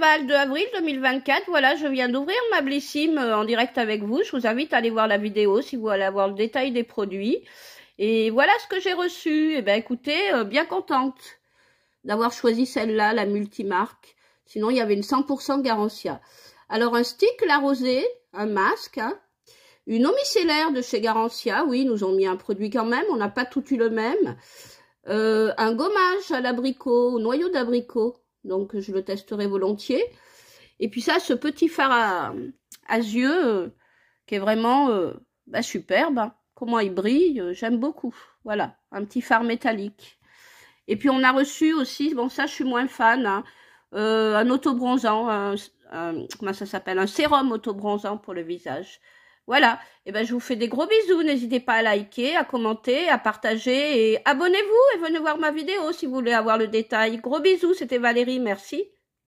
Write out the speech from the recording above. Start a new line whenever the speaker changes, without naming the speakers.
Val de avril 2024. Voilà, je viens d'ouvrir ma blessime euh, en direct avec vous. Je vous invite à aller voir la vidéo si vous voulez avoir le détail des produits. Et voilà ce que j'ai reçu. Eh bien, écoutez, euh, bien contente d'avoir choisi celle-là, la multimarque. Sinon, il y avait une 100% Garantia. Alors, un stick, la rosée, un masque, hein. une eau de chez Garantia. Oui, nous ont mis un produit quand même. On n'a pas tout eu le même. Euh, un gommage à l'abricot, noyau d'abricot. Donc, je le testerai volontiers. Et puis ça, ce petit phare à, yeux, euh, qui est vraiment euh, bah, superbe. Hein. Comment il brille, euh, j'aime beaucoup. Voilà, un petit phare métallique. Et puis, on a reçu aussi, bon, ça, je suis moins fan, hein, un autobronzant, un, comment ça s'appelle, un sérum autobronzant pour le visage. Voilà. Et eh ben, je vous fais des gros bisous. N'hésitez pas à liker, à commenter, à partager et abonnez-vous et venez voir ma vidéo si vous voulez avoir le détail. Gros bisous. C'était Valérie. Merci.